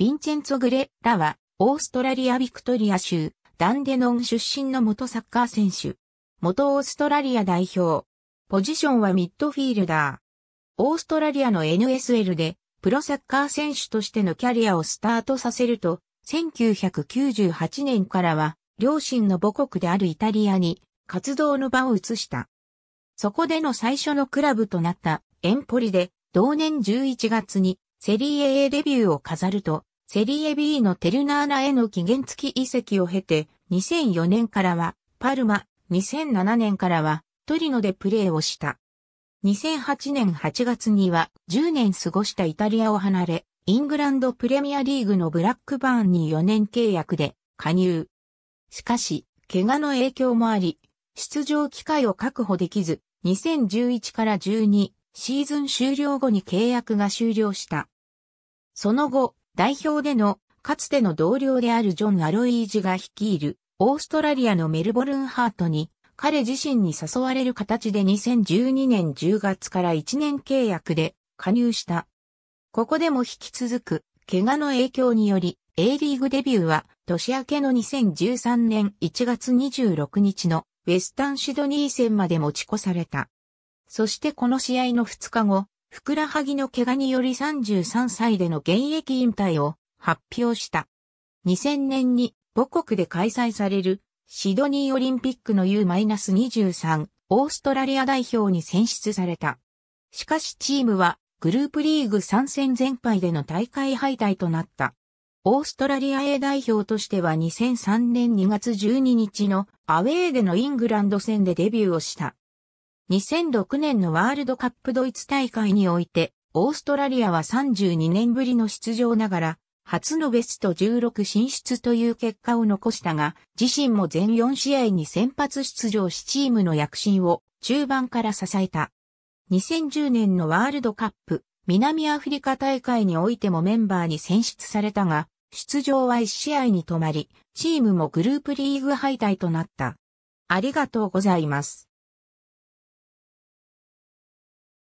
ヴィンチェンツォ・グレッラは、オーストラリア・ビクトリア州、ダンデノン出身の元サッカー選手。元オーストラリア代表。ポジションはミッドフィールダー。オーストラリアの NSL で、プロサッカー選手としてのキャリアをスタートさせると、1998年からは、両親の母国であるイタリアに、活動の場を移した。そこでの最初のクラブとなった、エンポリで、同年11月に、セリエ A デビューを飾ると、セリエ B のテルナーナへの期限付き移籍を経て、2004年からは、パルマ、2007年からは、トリノでプレーをした。2008年8月には、10年過ごしたイタリアを離れ、イングランドプレミアリーグのブラックバーンに4年契約で加入。しかし、怪我の影響もあり、出場機会を確保できず、2011から12シーズン終了後に契約が終了した。その後、代表での、かつての同僚であるジョン・アロイージが率いる、オーストラリアのメルボルンハートに、彼自身に誘われる形で2012年10月から1年契約で加入した。ここでも引き続く、怪我の影響により、A リーグデビューは、年明けの2013年1月26日のウェスタンシドニー戦まで持ち越された。そしてこの試合の2日後、ふくらはぎの怪我により33歳での現役引退を発表した。2000年に母国で開催されるシドニーオリンピックの U-23 オーストラリア代表に選出された。しかしチームはグループリーグ参戦全敗での大会敗退となった。オーストラリア A 代表としては2003年2月12日のアウェーでのイングランド戦でデビューをした。2006年のワールドカップドイツ大会において、オーストラリアは32年ぶりの出場ながら、初のベスト16進出という結果を残したが、自身も全4試合に先発出場しチームの躍進を中盤から支えた。2010年のワールドカップ南アフリカ大会においてもメンバーに選出されたが、出場は1試合に止まり、チームもグループリーグ敗退となった。ありがとうございます。